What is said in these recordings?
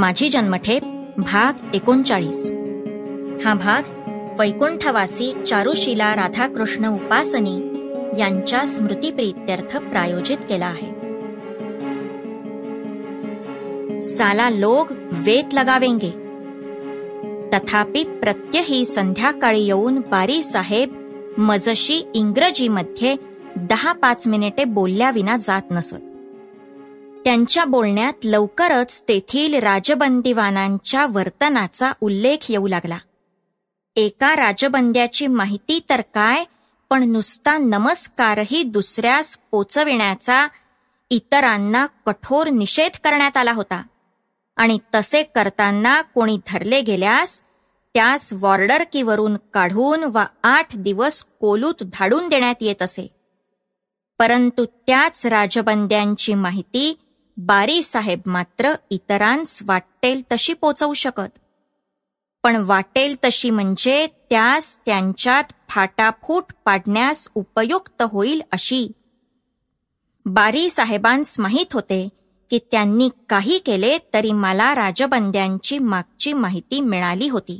माझी जन्मठेप भाग एकोणचाळीस हा भाग वैकुंठवासी चारुशिला राधाकृष्ण उपासनी यांच्या स्मृतीप्रित्यर्थ प्रायोजित केला आहे साला लोग वेत लगावेंगे तथापि प्रत्यही संध्याकाळी येऊन बारी साहेब मजशी इंग्रजीमध्ये दहा पाच मिनिटे बोलल्याविना जात नसत त्यांच्या बोलण्यात लवकरच तेथील राजबंदीवानांच्या वर्तनाचा उल्लेख येऊ लागला एका राजबंद्याची माहिती तर काय पण नुसता नमस्कारही दुसऱ्यास पोचविण्याचा इतरांना कठोर निषेध करण्यात आला होता आणि तसे करताना कोणी धरले गेल्यास त्यास वॉर्डरकीवरून काढून वा आठ दिवस कोलूत धाडून देण्यात येत असे परंतु त्याच राजबंद्यांची माहिती बारी साहेब मात्र इतरांस वाटेल तशी पोचवू शकत पण वाटेल तशी म्हणजे त्यास त्यांच्यात फाटाफूट पाडण्यास उपयुक्त होईल अशी बारी साहेबांस माहीत होते की त्यांनी काही केले तरी मला राजबंद्यांची मागची माहिती मिळाली होती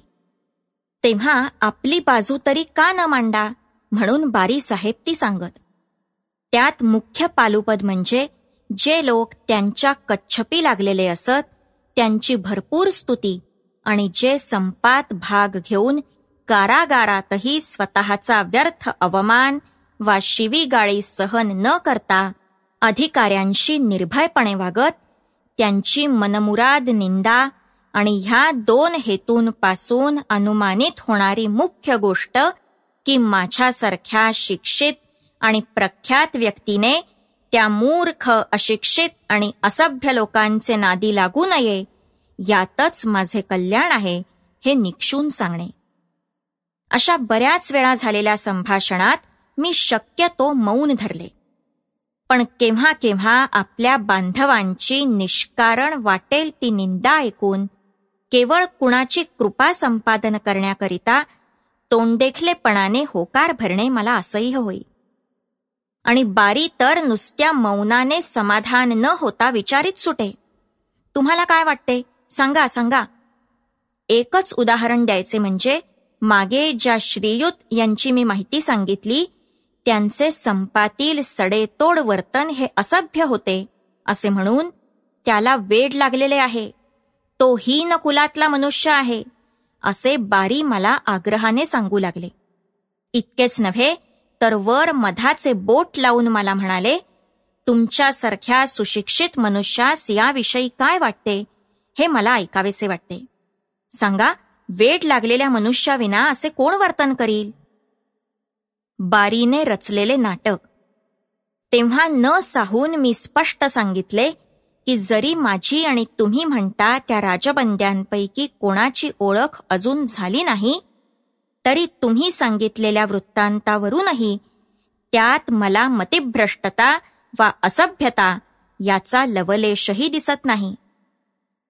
तेव्हा आपली बाजू तरी का न मांडा म्हणून बारी साहेब ती सांगत त्यात मुख्य पालुपद म्हणजे जे लोक त्यांच्या कच्छपी लागलेले असत त्यांची भरपूर स्तुती आणि जे संपात भाग घेऊन कारागारातही स्वतःचा व्यर्थ अवमान वा गाळी सहन न करता अधिकाऱ्यांशी निर्भयपणे वागत त्यांची मनमुराद निंदा आणि ह्या दोन हेतूंपासून अनुमानित होणारी मुख्य गोष्ट की माझ्यासारख्या शिक्षित आणि प्रख्यात व्यक्तीने त्या मूर्ख अशिक्षित आणि असभ्य लोकांचे नादी लागू नये यातच माझे कल्याण आहे हे निक्षून सांगणे अशा बऱ्याच वेळा झालेल्या संभाषणात मी शक्यतो मौन धरले पण केव्हा केव्हा आपल्या बांधवांची निष्कारण वाटेल ती निंदा ऐकून केवळ कुणाची कृपा संपादन करण्याकरिता तोंडदेखलेपणाने होकार भरणे मला असह्य होईल आणि बारी तर नुसत्या मौनाने समाधान न होता विचारित सुटे तुम्हाला काय वाटते सांगा सांगा एकच उदाहरण द्यायचे म्हणजे मागे ज्या श्रीयुत यांची मी माहिती सांगितली त्यांचे संपातील सडेतोड वर्तन हे असभ्य होते असे म्हणून त्याला वेड लागलेले आहे तो हीन कुलातला मनुष्य आहे असे बारी मला आग्रहाने सांगू लागले इतकेच नव्हे तर वर मधाचे बोट लावून मला म्हणाले तुमच्यासारख्या सुशिक्षित मनुष्यास याविषयी काय वाटते हे मला ऐकावेसे वाटते सांगा वेड लागलेल्या मनुष्याविना असे कोण वर्तन करील बारीने रचलेले नाटक तेव्हा न साहून मी स्पष्ट सांगितले की जरी माझी आणि तुम्ही म्हणता त्या राजबंद्यांपैकी कोणाची ओळख अजून झाली नाही तरी तुम्ही सांगितलेल्या वृत्तांतावरूनही त्यात मला मतिभ्रष्टता वा असभ्यता याचा लवलेशही दिसत नाही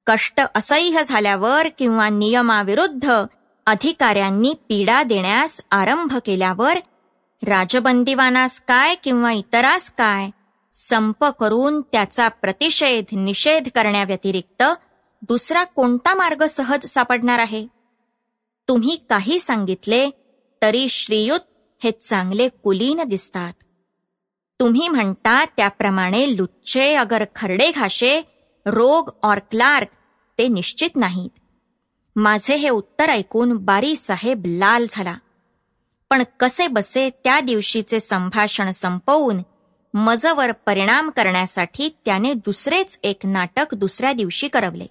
कष्ट असह्य झाल्यावर किंवा नियमाविरुद्ध अधिकाऱ्यांनी पीडा देण्यास आरंभ केल्यावर राजबंदीवानास काय किंवा इतरास काय संप करून त्याचा प्रतिषेध निषेध करण्याव्यतिरिक्त दुसरा कोणता मार्ग सहज सापडणार आहे तुम्ही काही सांगितले तरी श्रीयुत हे चांगले कुलीन दिसतात तुम्ही म्हणता त्याप्रमाणे लुच्चे अगर खरडे घाशे रोग और क्लार्क ते निश्चित नाहीत माझे हे उत्तर ऐकून बारी साहेब लाल झाला पण कसे बसे त्या दिवशीचे संभाषण संपवून मजवर परिणाम करण्यासाठी त्याने दुसरेच एक नाटक दुसऱ्या दिवशी करवले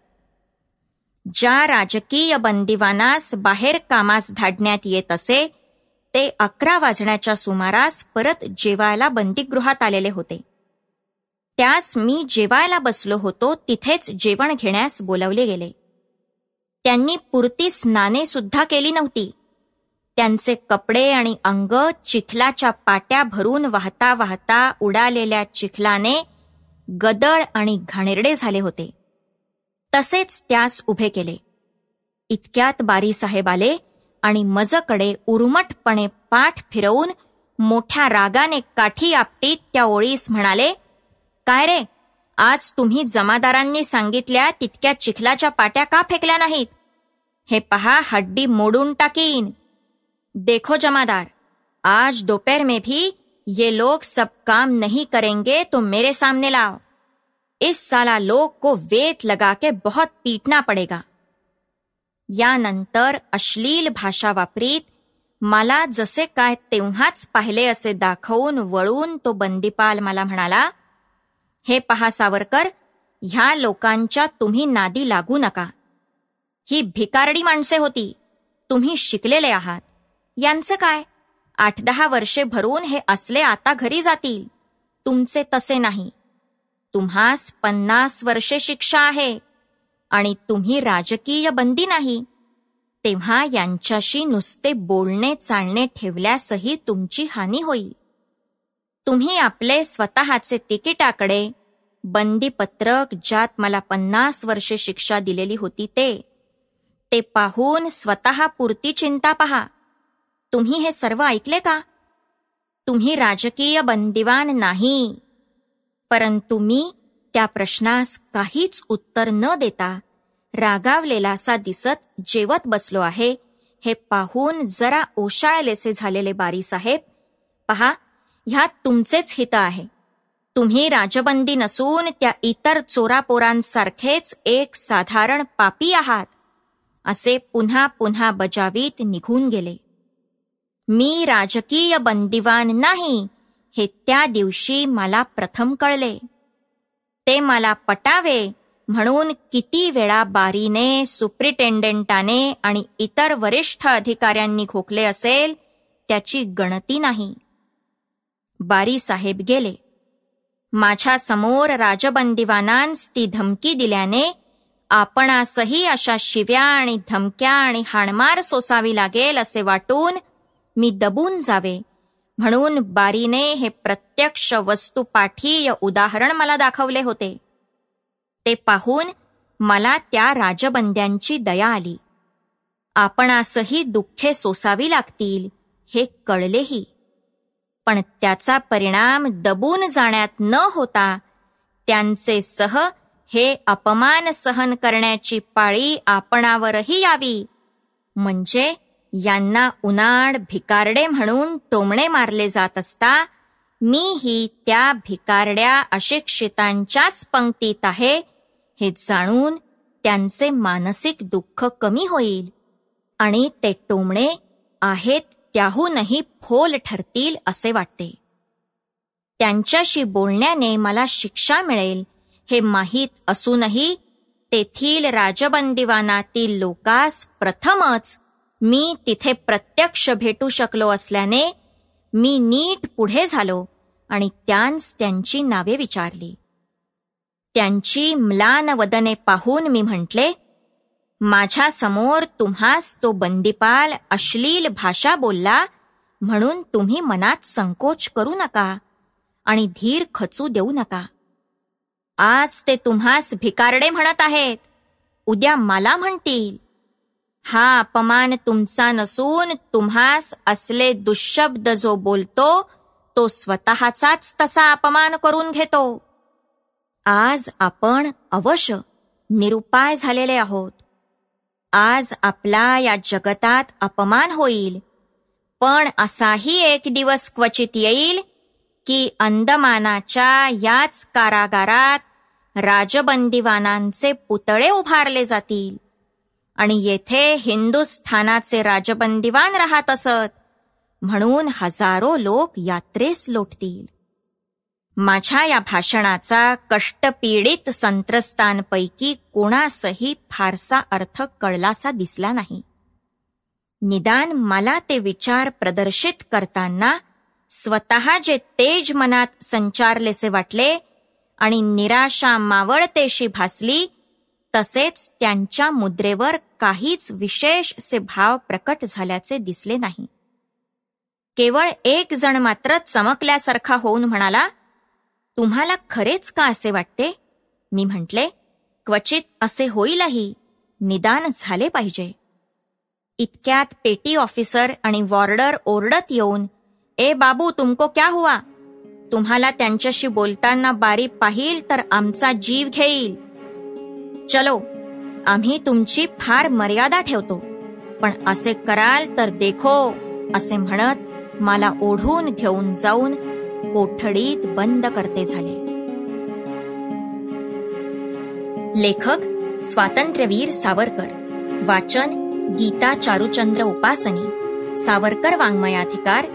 ज्या राजकीय बंदिवानास बाहेर कामास धाडण्यात येत असे ते अकरा वाजण्याच्या सुमारास परत जेवायला बंदीगृहात आलेले होते त्यास मी जेवायला बसलो होतो तिथेच जेवण घेण्यास बोलावले गेले त्यांनी पुरती स्नाने सुद्धा केली नव्हती त्यांचे कपडे आणि अंग चिखलाच्या पाट्या भरून वाहता वाहता उडालेल्या चिखलाने गदळ आणि घाणेरडे झाले होते तसेच त्यास उभे केले इतक्यात बारीसाहेब आले आणि मजकडे उर्मटपणे पाठ फिरवून मोठ्या रागाने काठी आपटीत त्या ओळीस म्हणाले काय रे आज तुम्ही जमादारांनी सांगितल्या तितक्या चिखलाच्या पाट्या का फेकल्या नाहीत हे पहा हड्डी मोडून टाकीन देखो जमादार आज दोपहर में भी ये लोग सब काम नहीं करेंगे तो मेरे सामने लाओ इस साला लोक को वेत लगा के बहुत पीटना पडेगा यानंतर अश्लील भाषा वापरीत मला जसे काय तेव्हाच पाहिले असे दाखवून वळून तो बंदीपाल मला म्हणाला हे पहा सावरकर ह्या लोकांच्या तुम्ही नादी लागू नका ही भिकारडी माणसे होती तुम्ही शिकलेले आहात यांचं काय आठ दहा वर्षे भरून हे असले आता घरी जातील तुमचे तसे नाही तुम्हास पन्नास वर्षे शिक्षा आहे आणि तुम्ही राजकीय बंदी नाही तेव्हा यांच्याशी नुसते बोलणे चालणे ठेवल्यासही तुमची हानी होईल तुम्ही आपले स्वतःचे तिकिटाकडे बंदीपत्रक ज्यात मला पन्नास वर्षे शिक्षा दिलेली होती ते ते पाहून पुरती चिंता पहा तुम्ही हे सर्व ऐकले का तुम्ही राजकीय बंदिवान नाही परंतु मी त्या प्रश्नास काहीच उत्तर न देता रागावलेलासा दिसत जेवत बसलो आहे हे पाहून जरा ओशाळलेसे झालेले बारी साहेब पहा ह्यात तुमचेच हित आहे तुम्ही राजबंदी नसून त्या इतर चोरापोरांसारखेच एक साधारण पापी आहात असे पुन्हा पुन्हा बजावीत निघून गेले मी राजकीय बंदिवान नाही हे त्या दिवशी मला प्रथम कळले ते मला पटावे म्हणून किती वेळा बारीने सुप्रिटेंडेंटाने आणि इतर वरिष्ठ अधिकाऱ्यांनी खोकले असेल त्याची गणती नाही बारी साहेब गेले माझ्या समोर राजबंदिवानांस ती धमकी दिल्याने आपणासही अशा शिव्या आणि धमक्या आणि हाणमार सोसावी लागेल असे वाटून मी दबून जावे म्हणून बारीने हे प्रत्यक्ष वस्तुपाठीय उदाहरण मला दाखवले होते ते पाहून मला त्या राजबंद्यांची दया आली आपणासही दुःखे सोसावी लागतील हे कळलेही पण त्याचा परिणाम दबून जाण्यात न होता त्यांचे सह हे अपमान सहन करण्याची पाळी आपणावरही यावी म्हणजे यांना उनाड भिकारडे म्हणून टोमणे मारले जात असता मी ही त्या भिकारड्या अशिक्षितांच्याच पंक्तीत आहे हे जाणून त्यांचे मानसिक दुःख कमी होईल आणि ते टोमणे आहेत त्याहूनही फोल ठरतील असे वाटते त्यांच्याशी बोलण्याने मला शिक्षा मिळेल हे माहीत असूनही तेथील राजबंदिवानातील लोकास प्रथमच मी तिथे प्रत्यक्ष भेटू शकलो असल्याने मी नीट पुढे झालो आणि त्यांस त्यांची नावे विचारली त्यांची म्लान वदने पाहून मी म्हटले माझ्यासमोर तुम्हास तो बंदीपाल अश्लील भाषा बोलला म्हणून तुम्ही मनात संकोच करू नका आणि धीर खचू देऊ नका आज ते तुम्हास भिकारडे म्हणत आहेत उद्या मला म्हणतील हा अपमान तुमचा नसून तुम्हास असले दुःशब्द जो बोलतो तो स्वतःचाच तसा अपमान करून घेतो आज आपण अवश्य निरुपाय झालेले आहोत आज आपला या जगतात अपमान होईल पण असाही एक दिवस क्वचित येईल की अंदमानाच्या याच कारागारात राजबंदीवानांचे पुतळे उभारले जातील आणि येथे हिंदुस्थानाचे राजबंदिवान राहत असत म्हणून हजारो लोक यात्रेस लोटतील माझ्या या भाषणाचा कष्टपीडित संत्रस्तांपैकी कोणासही फारसा अर्थ कळलासा दिसला नाही निदान मला ते विचार प्रदर्शित करताना स्वतः जे तेज मनात संचारलेसे वाटले आणि निराशा मावळतेशी भासली तसेच त्यांच्या मुद्रेवर काहीच विशेषसे भाव प्रकट झाल्याचे दिसले नाही केवळ एक जण मात्र चमकल्यासारखा होऊन म्हणाला तुम्हाला खरेच का असे वाटते मी म्हटले क्वचित असे होईलही निदान झाले पाहिजे इतक्यात पेटी ऑफिसर आणि वॉर्डर ओरडत येऊन ए बाबू तुमको क्या हुआ तुम्हाला त्यांच्याशी बोलताना बारी पाहिल तर आमचा जीव घेईल चलो आम्ही तुमची फार मर्यादा ठेवतो पण असे कराल तर देखो असे म्हणत मला ओढून घेऊन जाऊन कोठडीत बंद करते झाले लेखक स्वातंत्र्यवीर सावरकर वाचन गीता चारुचंद्र उपासनी सावरकर वाङ्मयाधिकार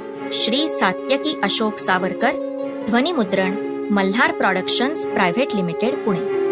श्री सात्यकी अशोक सावरकर ध्वनिमुद्रण Malhar productions private limited Pune